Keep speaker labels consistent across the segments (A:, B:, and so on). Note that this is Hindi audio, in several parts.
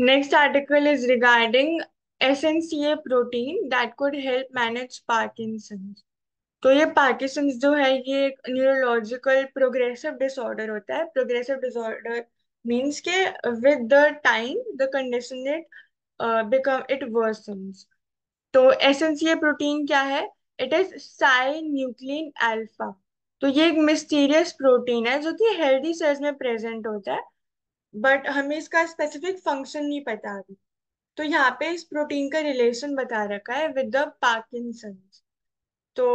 A: Next Next article is regarding SNCA protein that could help manage Parkinson's. तो ये पार्किसंस जो है ये एक न्यूरोलॉजिकल प्रोग्रेसिव डिसऑर्डर होता है प्रोग्रेसिव डिसऑर्डर मीन्स के with the time the condition it become it worsen तो S N C A protein क्या है it is synuclein alpha तो ये एक मिस्टीरियस प्रोटीन है जो कि हेल्दी सेल्स में प्रेजेंट होता है बट हमें इसका स्पेसिफिक फंक्शन नहीं पता अभी तो यहाँ पे इस प्रोटीन का रिलेशन बता रखा है विद द पार्किंसन तो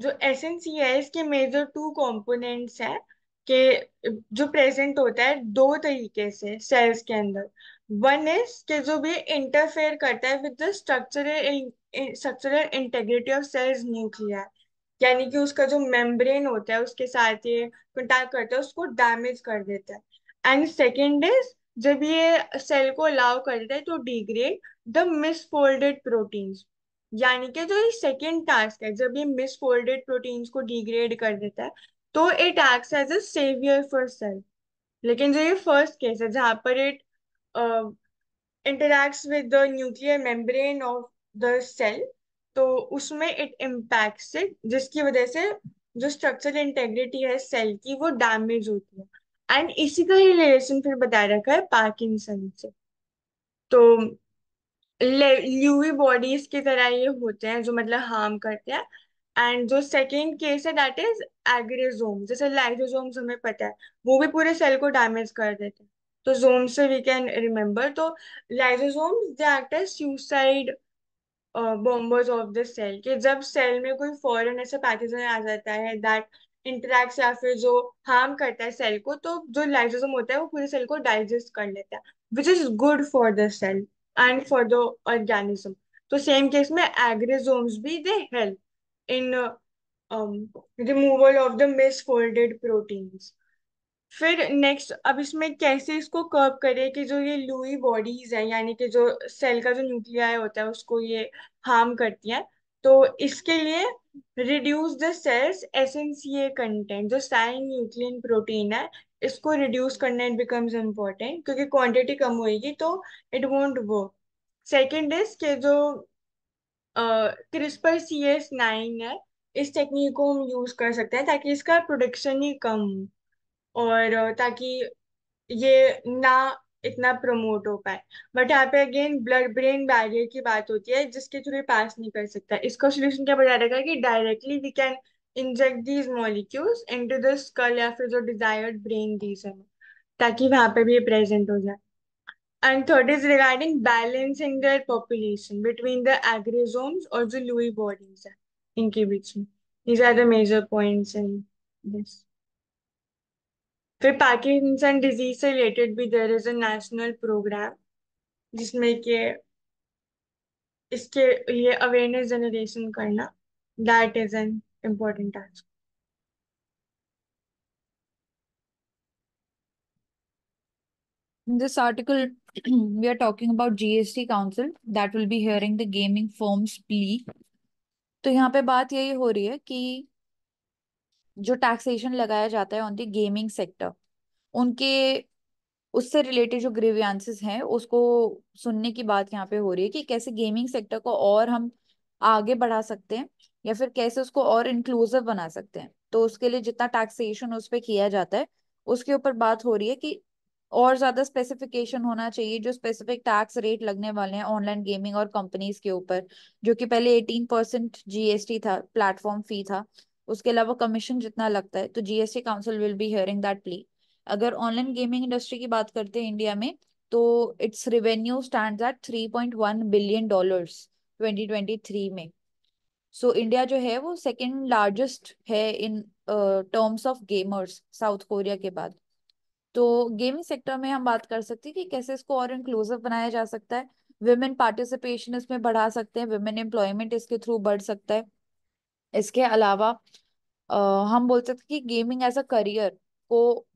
A: जो एस एन सी है इसके मेजर टू कॉम्पोनेंट्स है के जो प्रेजेंट होता है दो तरीके से सेल्स के अंदर वन इज के जो भी इंटरफेयर करता है with the structural structural integrity of cells nuclear यानी कि उसका जो मेम्ब्रेन होता है उसके साथ ये कंटैक्ट करता है उसको डैमेज कर देता है एंड सेकेंड इज जब ये सेल को अलाउ करता है तो डिग्रेड द मिसफोल्डेड प्रोटीन्स यानी कि जो ये सेकेंड टास्क है जब ये मिसफोल्डेड प्रोटीन्स को डिग्रेड कर देता है तो it act as a saviour for cell लेकिन जो ये फर्स्ट केस है जहाँ पर it interacts with the nuclear membrane of the cell तो उसमें इट इम्पैक्ट्स इट जिसकी वजह से जो स्ट्रक्चरल इंटेग्रिटी है सेल की वो डैमेज होती है एंड इसी का ही रिलेशन फिर बताया रखा है पार्किंसन से तो ल्यूवी बॉडीज की तरह ये होते हैं जो मतलब हार्म करते हैं एंड जो सेकेंड केस है दैट इज एग्रेजोम जैसे लाइजोजोम हमें पता है वो भी पूरे सेल को डैमेज कर देते हैं तो जोम से वी कैन रिमेम्बर तो lysosome they act as suicide bombers of the cell कि जब सेल में कोई फॉरन ऐसा पैथोजन आ जाता है दैट इंटरेक्ट या फिर जो हार्म करता है सेल को तो जो लाइजोसोम होता है वो पूरे सेल को डाइजेस्ट कर लेता है which is good for the cell and for the organism तो सेम केस में एग्रेजोम्स भी they help in removal of the misfolded proteins फिर नेक्स्ट अब इसमें कैसे इसको कर्व करें कि जो ये लुई बॉडीज हैं यानी कि जो सेल का जो न्यूक्लियाई होता है उसको ये हार्म करती हैं तो इसके लिए reduce the cells as content जो साइन न्यूक्लियन प्रोटीन है इसको रिड्यूस करना इट बिकम्स इम्पोर्टेंट क्योंकि क्वांटिटी कम होएगी तो it won't work second is के जो क्रिस्पर सी एस नाइन है इस टेक्निक को हम यूज कर सकते हैं ताकि इसका प्रोडक्शन ही कम हो और ताकि ये ना इतना प्रमोट हो पाए बट यहाँ पे अगेन ब्लड ब्रेन बैरियर की बात होती है जिसके थ्रू ये पास नहीं कर सकता इसका सोल्यूशन क्या बताया जाएगा कि directly we can inject these molecules to the skull या फिर जो डिजायर्ड ब्रेन रीजन ताकि वहां पे भी ये प्रेजेंट हो जाए and third is regarding balancing their population between the aggresomes और जो लुई बॉडीज है इनके बीच में these are the major points in this फिर पार्किंसन डिजीज से रिलेटेड भी there is a national programme जिसमें के इसके लिए अवेयरनेस जनरेशन करना
B: that is an important task In this article, we are talking about GST Council that will be hearing the gaming firms plea. तो यहाँ पे बात यही हो रही है कि जो टैक्सेशन लगाया जाता है ऑन दी गेमिंग सेक्टर उनके उससे रिलेटेड जो ग्रीवियांसेस हैं उसको सुनने की बात यहाँ पे हो रही है कि कैसे गेमिंग सेक्टर को और हम आगे बढ़ा सकते हैं या फिर कैसे उसको और इंक्लूसिव बना सकते हैं तो उसके लिए जितना टैक्सेशन उस पर किया जाता है उसके ऊपर बात हो रही है कि और ज्यादा स्पेसिफिकेशन होना चाहिए जो स्पेसिफिक टैक्स रेट लगने वाले हैं ऑनलाइन गेमिंग और कंपनीज के ऊपर जो कि पहले एटीन परसेंट जीएसटी था प्लेटफॉर्म फी था उसके अलावा कमीशन जितना लगता है तो GST council will be hearing that plea अगर ऑनलाइन गेमिंग इंडस्ट्री की बात करते हैं इंडिया में तो it's revenue stand at three point one billion dollar twenty में सो so, इंडिया जो है वो सेकेंड लार्जेस्ट है in terms of gamers South Korea के बाद तो गेमिंग सेक्टर में हम बात कर सकते हैं कि कैसे इसको और इंक्लूसिव बनाया जा सकता है विमेन पार्टिसिपेशन इसमें बढ़ा सकते हैं विमेन एम्प्लॉयमेंट इसके थ्रू बढ़ सकता है इसके अलावा हम बोल सकते कि गेमिंग एज अ करियर को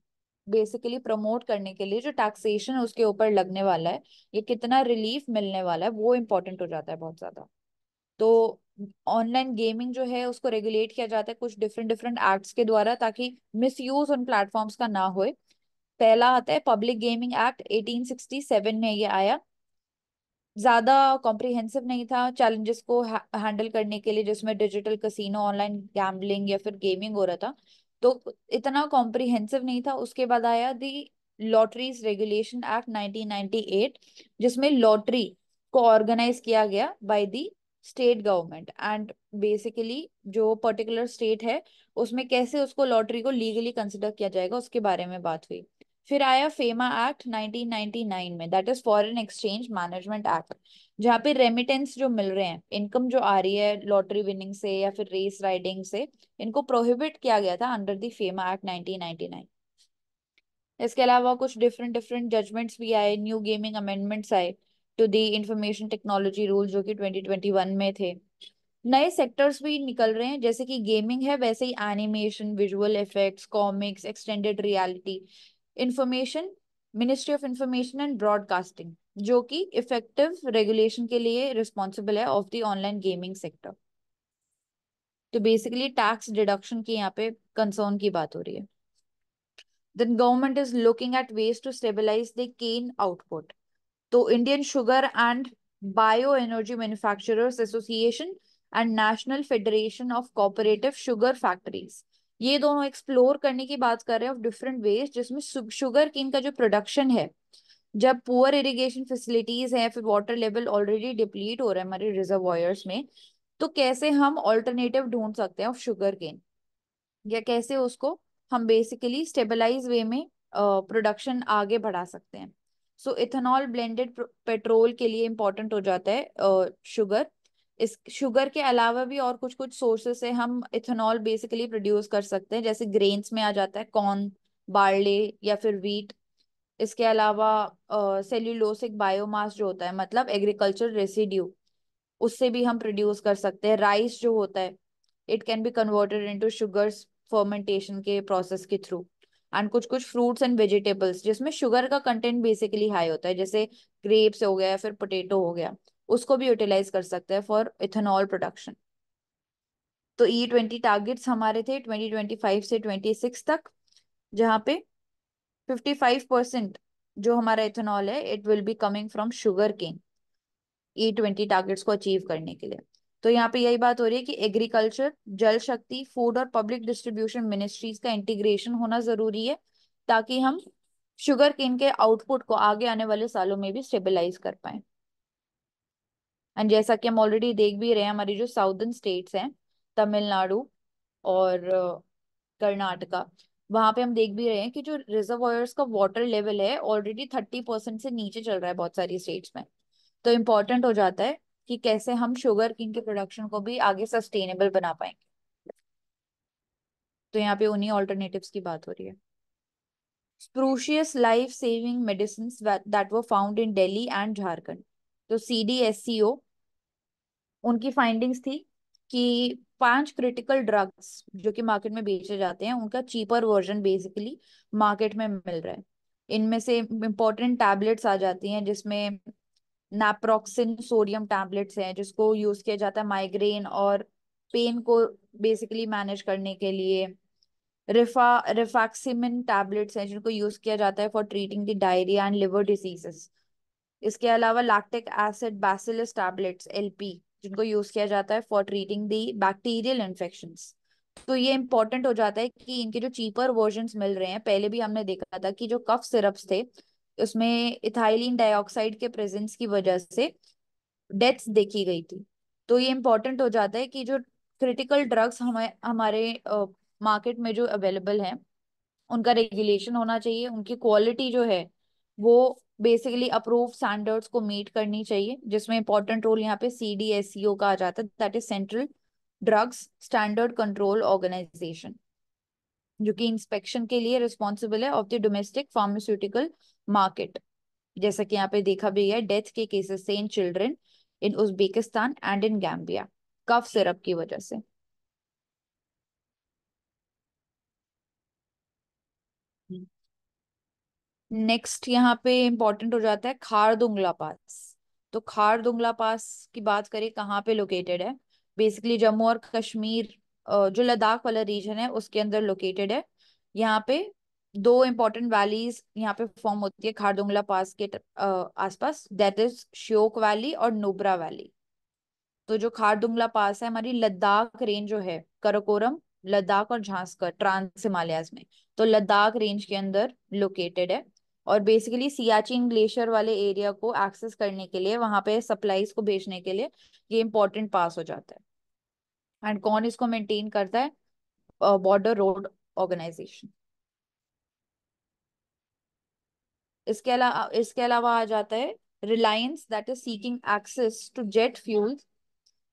B: बेसिकली प्रमोट करने के लिए जो टैक्सेशन उसके ऊपर लगने वाला है ये कितना रिलीफ मिलने वाला है वो इम्पोर्टेंट हो जाता है बहुत ज़्यादा तो ऑनलाइन गेमिंग जो है उसको रेगुलेट किया जाता है कुछ डिफरेंट डिफरेंट एक्ट्स के द्वारा ताकि मिस यूज उन प्लेटफॉर्म्स का ना होए पहला आता है पब्लिक गेमिंग एक्ट 1867 में ये आया ज़्यादा कॉम्प्रिहेंसिव नहीं था चैलेंजेस को हैंडल करने के लिए जिसमें डिजिटल कसिनो ऑनलाइन गैम्बलिंग या फिर गेमिंग हो रहा था तो इतना कॉम्प्रिहेंसिव नहीं था उसके बाद आया दी लॉटरीज रेगुलेशन एक्ट 1998 जिसमें लॉटरी को ऑर्गेनाइज किया गया by the state government and basically जो पर्टिकुलर स्टेट है उसमें कैसे उसको लॉटरी को लीगली कंसिडर किया जाएगा उसके बारे में बात हुई फिर आया फेमा एक्ट 1999 में that is foreign exchange management act जहाँ पे रेमिटेंस जो मिल रहे हैं इनकम जो आ रही है लॉटरी विनिंग से या फिर रेस राइडिंग से इनको प्रोहिबिट किया गया था अंडर दी फेमा एक्ट 1999 इसके अलावा कुछ डिफरेंट डिफरेंट जजमेंट्स भी आए न्यू गेमिंग अमेंडमेंट्स आए to the information technology rule जो कि 2021 में थे नए सेक्टर्स भी निकल रहे हैं जैसे कि गेमिंग है वैसे ही animation visual effects comics extended reality information ministry of information and broadcasting जो कि इफेक्टिव रेगुलेशन के लिए रिस्पॉन्सिबल है of the online gaming sector तो बेसिकली टैक्स डिडक्शन की यहाँ पे कंसर्न की बात हो रही है then government is looking at ways to stabilise the cane output तो Indian sugar and bio energy manufacturers association and national federation of cooperative sugar factories ये दोनों एक्सप्लोर करने की बात कर रहे हैं ऑफ डिफरेंट वेज जिसमें शुगर किन का जो प्रोडक्शन है जब पुअर इरिगेशन फैसिलिटीज है फिर वाटर लेवल ऑलरेडी डिप्लीट हो रहा है हमारे रिजर्वॉयर्स में तो कैसे हम ऑल्टरनेटिव ढूंढ सकते हैं ऑफ शुगर केन या कैसे उसको हम बेसिकली स्टेबलाइज वे में प्रोडक्शन uh, आगे बढ़ा सकते हैं सो इथेनॉल ब्लेंडेड पेट्रोल के लिए इम्पोर्टेंट हो जाता है शुगर uh, इस शुगर के अलावा भी और कुछ कुछ सोर्सेस से हम इथेनॉल बेसिकली प्रोड्यूस कर सकते हैं जैसे ग्रेन्स में आ जाता है कॉर्न बार्ले या फिर व्हीट इसके अलावा सेल्यूलोसिक बायोमास जो होता है मतलब एग्रीकल्चर रेसिड्यू उससे भी हम प्रोड्यूस कर सकते हैं राइस जो होता है it can be converted into sugars fermentation के प्रोसेस के थ्रू एंड कुछ कुछ फ्रूट्स एंड वेजिटेबल्स जिसमें शुगर का कंटेंट बेसिकली हाई होता है जैसे ग्रेप्स हो गया फिर पोटेटो हो गया उसको भी यूटिलाइज कर सकते हैं फॉर इथेनॉल प्रोडक्शन तो ई ट्वेंटी टारगेट्स हमारे थे ट्वेंटी ट्वेंटी फाइव से ट्वेंटी सिक्स तक जहाँ पे फिफ्टी फाइव परसेंट जो हमारा इथेनॉल है it will be coming from sugar cane E twenty targets को अचीव करने के लिए तो यहाँ पे यही बात हो रही है कि एग्रीकल्चर जल शक्ति फूड और पब्लिक डिस्ट्रीब्यूशन मिनिस्ट्रीज का इंटीग्रेशन होना जरूरी है ताकि हम शुगर केन के आउटपुट को आगे आने वाले सालों में भी स्टेबलाइज कर पाए एंड जैसा कि हम ऑलरेडी देख भी रहे हैं हमारी जो साउदर्न स्टेट्स हैं तमिलनाडु और कर्नाटका uh, वहां पे हम देख भी रहे हैं कि जो रिजर्वॉयर्स का वाटर लेवल है ऑलरेडी थर्टी परसेंट से नीचे चल रहा है बहुत सारी स्टेट्स में तो इम्पोर्टेंट हो जाता है कि कैसे हम शुगर किन के प्रोडक्शन को भी आगे सस्टेनेबल बना पाएंगे तो यहाँ पे उन्हीं ऑल्टरनेटिव की बात हो रही है spurious life saving medicine that वो found in Delhi and Jharkhand तो सी डी एस सी ओ उनकी फाइंडिंग्स थी कि पांच क्रिटिकल ड्रग्स जो कि मार्केट में बेचे जाते हैं उनका चीपर वर्जन बेसिकली मार्केट में मिल रहा है इनमें से इम्पोर्टेंट टैबलेट्स आ जाती हैं जिसमें नैप्रोक्सिन सोडियम टैबलेट्स हैं जिसको यूज किया जाता है माइग्रेन और पेन को बेसिकली मैनेज करने के लिए रिफा रिफैक्सिमिन टैबलेट्स हैं जिनको यूज किया जाता है for treating the diarrhoea and liver diseases इसके अलावा lactic acid bacillus tablets LP जिनको यूज किया जाता है for treating the bacterial infection तो ये इम्पोर्टेंट हो जाता है कि इनके जो चीपर वर्जन मिल रहे हैं पहले भी हमने देखा था कि जो कफ सिरप्स थे उसमें इथाइलिन डाइऑक्साइड के प्रेजेंस की वजह से डेथ्स देखी गई थी तो ये इम्पोर्टेंट हो जाता है कि जो क्रिटिकल ड्रग्स हमें हमारे मार्केट में जो अवेलेबल हैं उनका रेगुलेशन होना चाहिए उनकी क्वालिटी जो है वो बेसिकली अप्रूव स्टैंडर्ड्स को मीट करनी चाहिए जिसमें इंपॉर्टेंट रोल यहाँ पे सी डी एस सी ओ का आ जाता है that is central drugs standard control organisation जो कि इंस्पेक्शन के लिए रिस्पॉन्सिबल है of the domestic pharmaceutical market जैसा कि यहाँ पे देखा भी है डेथ के केसेस से in children in Uzbekistan and in Gambia cough syrup की वजह से नेक्स्ट यहाँ पे इम्पोर्टेंट हो जाता है खारदुंगला पास तो खारदुंगला पास की बात करें कहाँ पे लोकेटेड है बेसिकली जम्मू और कश्मीर जो लद्दाख वाला रीजन है उसके अंदर लोकेटेड है यहाँ पे दो इम्पोर्टेंट वैलीज यहाँ पे फॉर्म होती है खारदुंगला पास के आसपास दैट इज श्योक वैली और नुब्रा वैली तो जो खारदुंगला पास है हमारी लद्दाख रेंज जो है करकोरम लद्दाख और झांसकर ट्रांस हिमालयाज में तो लद्दाख रेंज के अंदर लोकेटेड है और बेसिकली सियाचिन ग्लेशियर वाले एरिया को एक्सेस करने के लिए वहां पे सप्लाईज को भेजने के लिए ये इम्पोर्टेंट पास हो जाता है एंड कौन इसको मेंटेन करता है बॉर्डर रोड ऑर्गेनाइजेशन इसके अलावा इसके अलावा आ जाता है Reliance that is seeking access to jet fuel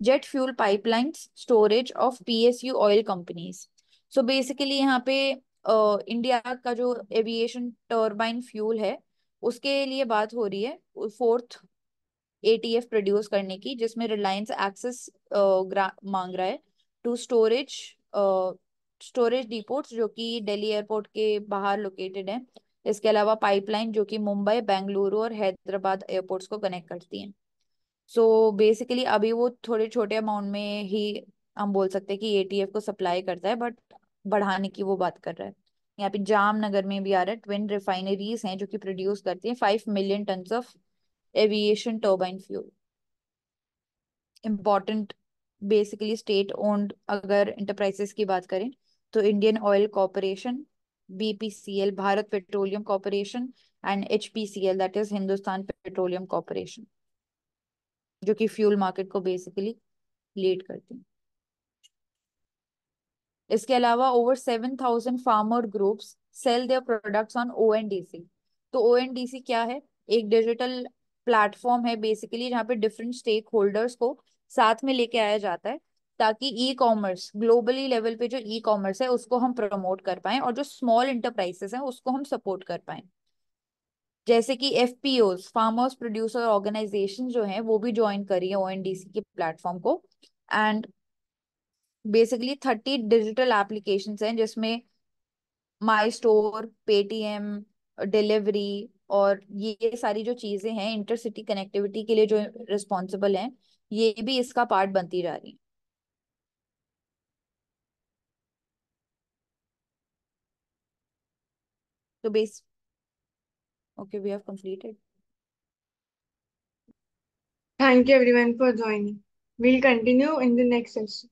B: jet fuel pipelines storage of PSU oil companies so basically यहाँ पे इंडिया का जो एविएशन टर्बाइन फ्यूल है उसके लिए बात हो रही है फोर्थ एटीएफ प्रोड्यूस करने की जिसमें रिलायंस एक्सेस मांग रहा है टू स्टोरेज स्टोरेज डिपोट्स जो कि दिल्ली एयरपोर्ट के बाहर लोकेटेड है इसके अलावा पाइपलाइन जो कि मुंबई बेंगलुरु और हैदराबाद एयरपोर्ट्स को कनेक्ट करती हैं सो so, बेसिकली अभी वो थोड़े छोटे अमाउंट में ही हम बोल सकते हैं कि एटीएफ को सप्लाई करता है बट बढ़ाने की वो बात कर रहा है यहाँ पे जामनगर में भी आ रहा है ट्विन रिफाइनरीज हैं जो कि प्रोड्यूस करती हैं five million tonne of aviation turbine fuel important basically state owned अगर इंटरप्राइजेस की बात करें तो Indian Oil Corporation BPCL Bharat Petroleum Corporation and HPCL that is Hindustan Petroleum Corporation जो कि फ्यूल मार्केट को बेसिकली लीड करती है इसके अलावा over seven thousand farmer groups sell their products on O तो ओ क्या है एक डिजिटल प्लेटफॉर्म है बेसिकली जहाँ पे डिफरेंट स्टेक होल्डर्स को साथ में लेके आया जाता है ताकि ई कॉमर्स ग्लोबली लेवल पे जो ई कॉमर्स है उसको हम प्रमोट कर पाए और जो स्मॉल इंटरप्राइजेस हैं उसको हम सपोर्ट कर पाए जैसे कि F P Os farmers producer organisation जो है वो भी ज्वाइन करी है ओ एन डी सी के प्लेटफॉर्म को and basically thirty digital application हैं जिसमें माई स्टोर पेटीएम डिलीवरी और ये, सारी जो चीजें हैं इंटरसिटी कनेक्टिविटी के लिए जो रिस्पॉन्सिबल हैं ये भी इसका पार्ट बनती जा रही है तो base okay we have completed
A: thank you everyone for joining we'll continue in the next session